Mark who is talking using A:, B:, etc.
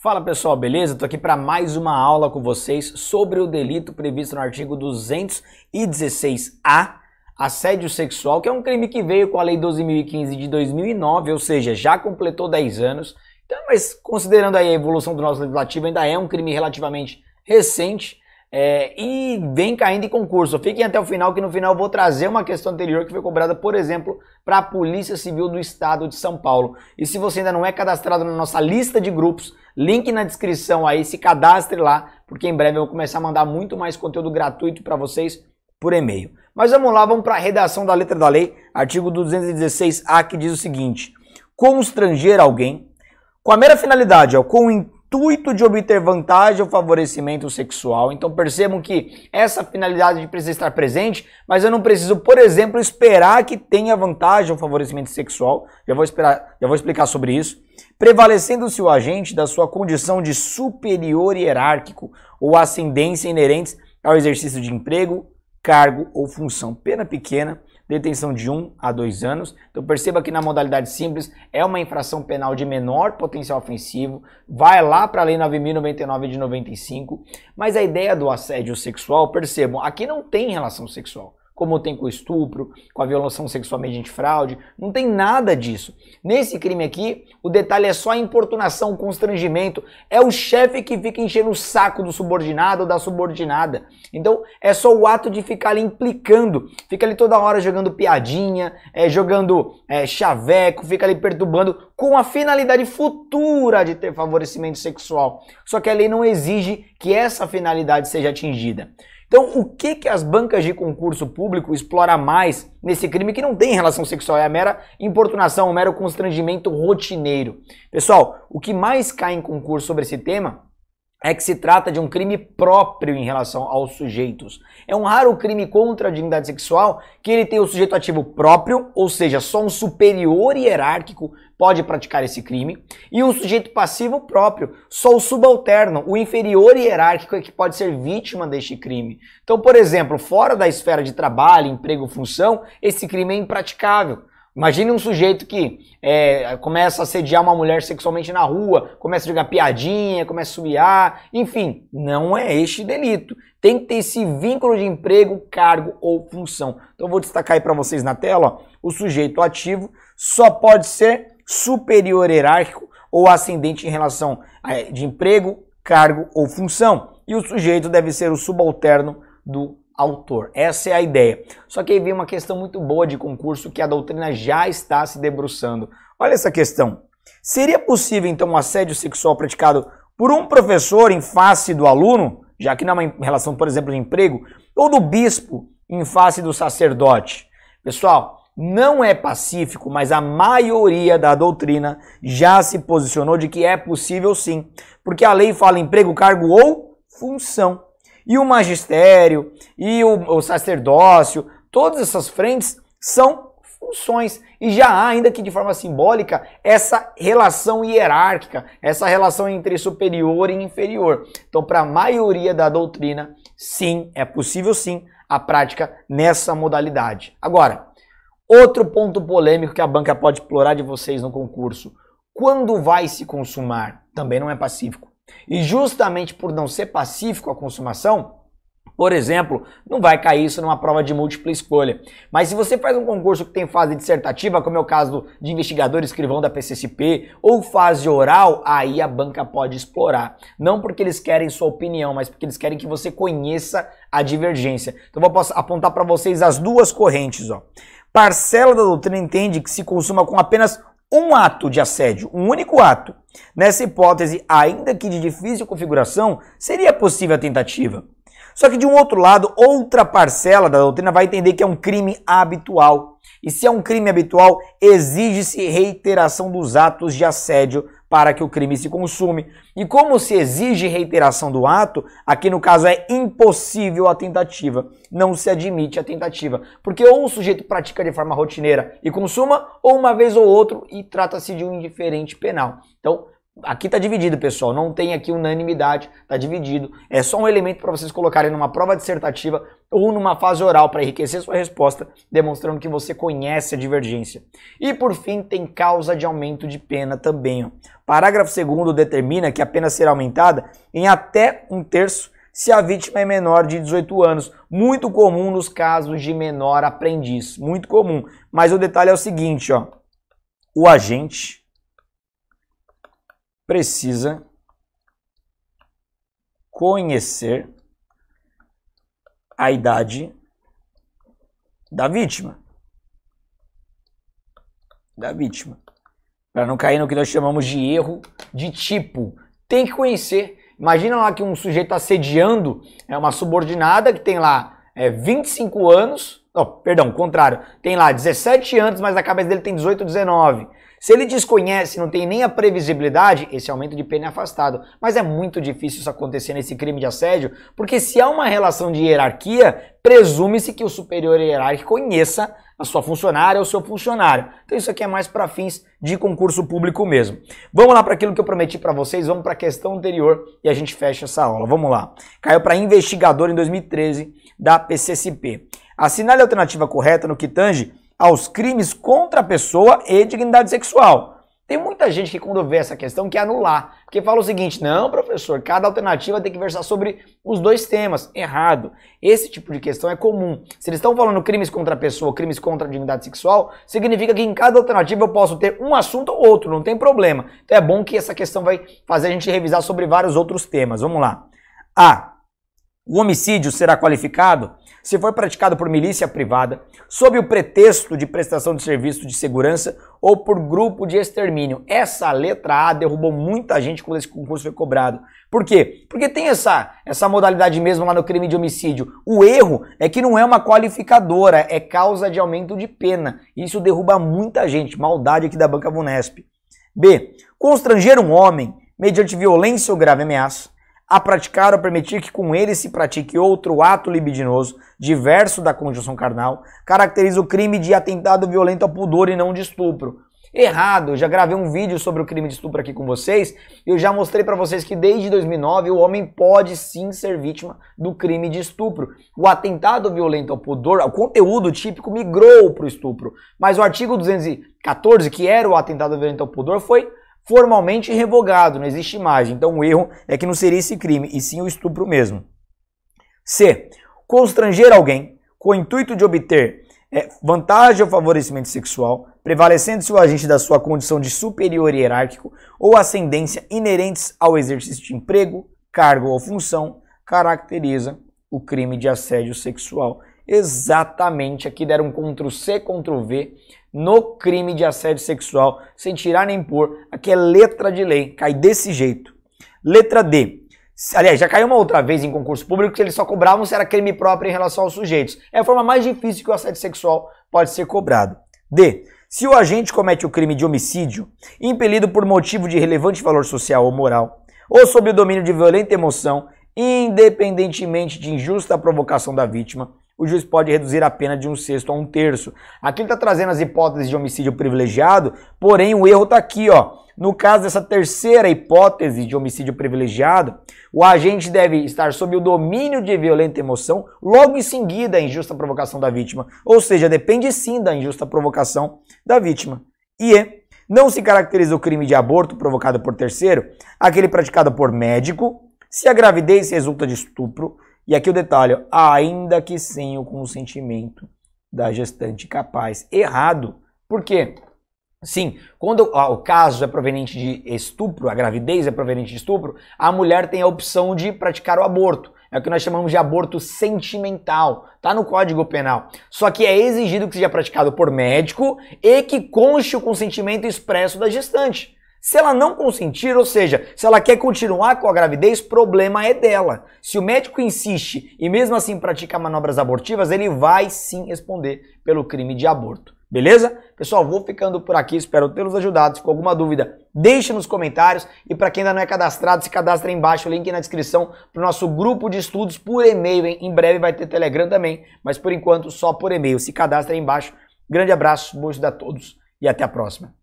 A: Fala pessoal, beleza? Estou aqui para mais uma aula com vocês sobre o delito previsto no artigo 216-A, assédio sexual, que é um crime que veio com a Lei 12.015 de 2009, ou seja, já completou 10 anos. Então, mas considerando aí a evolução do nosso legislativo, ainda é um crime relativamente recente é, e vem caindo em concurso. Fiquem até o final, que no final eu vou trazer uma questão anterior que foi cobrada, por exemplo, para a Polícia Civil do Estado de São Paulo. E se você ainda não é cadastrado na nossa lista de grupos, Link na descrição aí, se cadastre lá, porque em breve eu vou começar a mandar muito mais conteúdo gratuito para vocês por e-mail. Mas vamos lá, vamos para a redação da letra da lei, artigo 216A, que diz o seguinte: constranger alguém com a mera finalidade, ó, com o intuito de obter vantagem ou favorecimento sexual. Então percebam que essa finalidade precisa estar presente, mas eu não preciso, por exemplo, esperar que tenha vantagem ou favorecimento sexual. Já vou, esperar, já vou explicar sobre isso. Prevalecendo-se o agente da sua condição de superior hierárquico ou ascendência inerentes ao exercício de emprego, cargo ou função. Pena pequena detenção de 1 um a 2 anos. Então perceba que na modalidade simples é uma infração penal de menor potencial ofensivo, vai lá para a Lei 9.099 de 95, mas a ideia do assédio sexual, percebam, aqui não tem relação sexual como tem com o estupro, com a violação sexual mediante fraude, não tem nada disso. Nesse crime aqui, o detalhe é só a importunação, constrangimento, é o chefe que fica enchendo o saco do subordinado ou da subordinada. Então, é só o ato de ficar ali implicando, fica ali toda hora jogando piadinha, é, jogando é, chaveco, fica ali perturbando com a finalidade futura de ter favorecimento sexual. Só que a lei não exige que essa finalidade seja atingida. Então, o que, que as bancas de concurso público exploram mais nesse crime que não tem relação sexual? É a mera importunação, o mero constrangimento rotineiro. Pessoal, o que mais cai em concurso sobre esse tema é que se trata de um crime próprio em relação aos sujeitos. É um raro crime contra a dignidade sexual que ele tem o sujeito ativo próprio, ou seja, só um superior hierárquico pode praticar esse crime, e um sujeito passivo próprio, só o subalterno, o inferior hierárquico é que pode ser vítima deste crime. Então, por exemplo, fora da esfera de trabalho, emprego, função, esse crime é impraticável. Imagine um sujeito que é, começa a sediar uma mulher sexualmente na rua, começa a jogar piadinha, começa a subiar, enfim, não é este delito. Tem que ter esse vínculo de emprego, cargo ou função. Então eu vou destacar aí para vocês na tela, ó, o sujeito ativo só pode ser superior hierárquico ou ascendente em relação a, é, de emprego, cargo ou função. E o sujeito deve ser o subalterno do autor. Essa é a ideia. Só que aí vem uma questão muito boa de concurso que a doutrina já está se debruçando. Olha essa questão. Seria possível, então, um assédio sexual praticado por um professor em face do aluno, já que não é uma relação, por exemplo, de emprego, ou do bispo em face do sacerdote? Pessoal, não é pacífico, mas a maioria da doutrina já se posicionou de que é possível sim, porque a lei fala emprego, cargo ou função e o magistério, e o, o sacerdócio, todas essas frentes são funções. E já há, ainda que de forma simbólica, essa relação hierárquica, essa relação entre superior e inferior. Então, para a maioria da doutrina, sim, é possível sim a prática nessa modalidade. Agora, outro ponto polêmico que a banca pode explorar de vocês no concurso. Quando vai se consumar? Também não é pacífico. E justamente por não ser pacífico a consumação, por exemplo, não vai cair isso numa prova de múltipla escolha. Mas se você faz um concurso que tem fase dissertativa, como é o caso de investigador escrivão da PCCP, ou fase oral, aí a banca pode explorar. Não porque eles querem sua opinião, mas porque eles querem que você conheça a divergência. Então vou apontar para vocês as duas correntes, ó. Parcela da doutrina entende que se consuma com apenas um ato de assédio, um único ato. Nessa hipótese, ainda que de difícil configuração, seria possível a tentativa. Só que de um outro lado, outra parcela da doutrina vai entender que é um crime habitual. E se é um crime habitual, exige-se reiteração dos atos de assédio para que o crime se consume. E como se exige reiteração do ato, aqui no caso é impossível a tentativa. Não se admite a tentativa. Porque ou o sujeito pratica de forma rotineira e consuma, ou uma vez ou outro e trata-se de um indiferente penal. Então, Aqui está dividido, pessoal. Não tem aqui unanimidade, Está dividido. É só um elemento para vocês colocarem numa prova dissertativa ou numa fase oral para enriquecer sua resposta, demonstrando que você conhece a divergência. E por fim, tem causa de aumento de pena também. Ó. Parágrafo 2 determina que a pena será aumentada em até um terço se a vítima é menor de 18 anos. Muito comum nos casos de menor aprendiz, muito comum. Mas o detalhe é o seguinte, ó. O agente precisa conhecer a idade da vítima. Da vítima. Para não cair no que nós chamamos de erro de tipo. Tem que conhecer. Imagina lá que um sujeito tá assediando é uma subordinada que tem lá é, 25 anos. Oh, perdão, contrário. Tem lá 17 anos, mas na cabeça dele tem 18, 19. Se ele desconhece, não tem nem a previsibilidade, esse aumento de pena é afastado. Mas é muito difícil isso acontecer nesse crime de assédio, porque se há uma relação de hierarquia, presume-se que o superior hierárquico conheça a sua funcionária ou seu funcionário. Então isso aqui é mais para fins de concurso público mesmo. Vamos lá para aquilo que eu prometi para vocês, vamos para a questão anterior e a gente fecha essa aula. Vamos lá. Caiu para investigador em 2013 da PCCP. Assinale a alternativa correta no que tange aos crimes contra a pessoa e dignidade sexual. Tem muita gente que, quando vê essa questão, quer anular. Porque fala o seguinte: não, professor, cada alternativa tem que versar sobre os dois temas. Errado. Esse tipo de questão é comum. Se eles estão falando crimes contra a pessoa, crimes contra a dignidade sexual, significa que em cada alternativa eu posso ter um assunto ou outro, não tem problema. Então é bom que essa questão vai fazer a gente revisar sobre vários outros temas. Vamos lá. A. O homicídio será qualificado se for praticado por milícia privada, sob o pretexto de prestação de serviço de segurança ou por grupo de extermínio. Essa letra A derrubou muita gente quando esse concurso foi cobrado. Por quê? Porque tem essa, essa modalidade mesmo lá no crime de homicídio. O erro é que não é uma qualificadora, é causa de aumento de pena. Isso derruba muita gente. Maldade aqui da banca Vunesp. B. Constranger um homem mediante violência ou grave ameaça a praticar ou permitir que com ele se pratique outro ato libidinoso, diverso da conjunção carnal, caracteriza o crime de atentado violento ao pudor e não de estupro. Errado, eu já gravei um vídeo sobre o crime de estupro aqui com vocês, eu já mostrei para vocês que desde 2009 o homem pode sim ser vítima do crime de estupro. O atentado violento ao pudor, o conteúdo típico migrou para o estupro, mas o artigo 214, que era o atentado violento ao pudor, foi formalmente revogado, não existe imagem Então o erro é que não seria esse crime, e sim o estupro mesmo. C. Constranger alguém com o intuito de obter é, vantagem ou favorecimento sexual, prevalecendo-se o agente da sua condição de superior hierárquico ou ascendência inerentes ao exercício de emprego, cargo ou função, caracteriza o crime de assédio sexual. Exatamente, aqui deram Ctrl C, Ctrl V no crime de assédio sexual, sem tirar nem pôr. Aqui é letra de lei, cai desse jeito. Letra D. Aliás, já caiu uma outra vez em concurso público que eles só cobravam se era crime próprio em relação aos sujeitos. É a forma mais difícil que o assédio sexual pode ser cobrado. D. Se o agente comete o crime de homicídio, impelido por motivo de relevante valor social ou moral, ou sob o domínio de violenta emoção, independentemente de injusta provocação da vítima, o juiz pode reduzir a pena de um sexto a um terço. Aqui ele está trazendo as hipóteses de homicídio privilegiado, porém o erro está aqui, ó. No caso dessa terceira hipótese de homicídio privilegiado, o agente deve estar sob o domínio de violenta emoção logo em seguida à injusta provocação da vítima. Ou seja, depende sim da injusta provocação da vítima. E é, não se caracteriza o crime de aborto provocado por terceiro, aquele praticado por médico, se a gravidez resulta de estupro, e aqui o detalhe, ainda que sem o consentimento da gestante capaz. Errado. Por quê? Sim, quando o caso é proveniente de estupro, a gravidez é proveniente de estupro, a mulher tem a opção de praticar o aborto. É o que nós chamamos de aborto sentimental. Tá no Código Penal. Só que é exigido que seja praticado por médico e que conste o consentimento expresso da gestante. Se ela não consentir, ou seja, se ela quer continuar com a gravidez, problema é dela. Se o médico insiste e mesmo assim pratica manobras abortivas, ele vai sim responder pelo crime de aborto. Beleza? Pessoal, vou ficando por aqui, espero tê-los ajudado. Se ficou alguma dúvida, deixe nos comentários. E para quem ainda não é cadastrado, se cadastra aí embaixo, o link na descrição para o nosso grupo de estudos por e-mail. Hein? Em breve vai ter Telegram também, mas por enquanto só por e-mail. Se cadastra aí embaixo. Grande abraço, bom estudo a todos e até a próxima.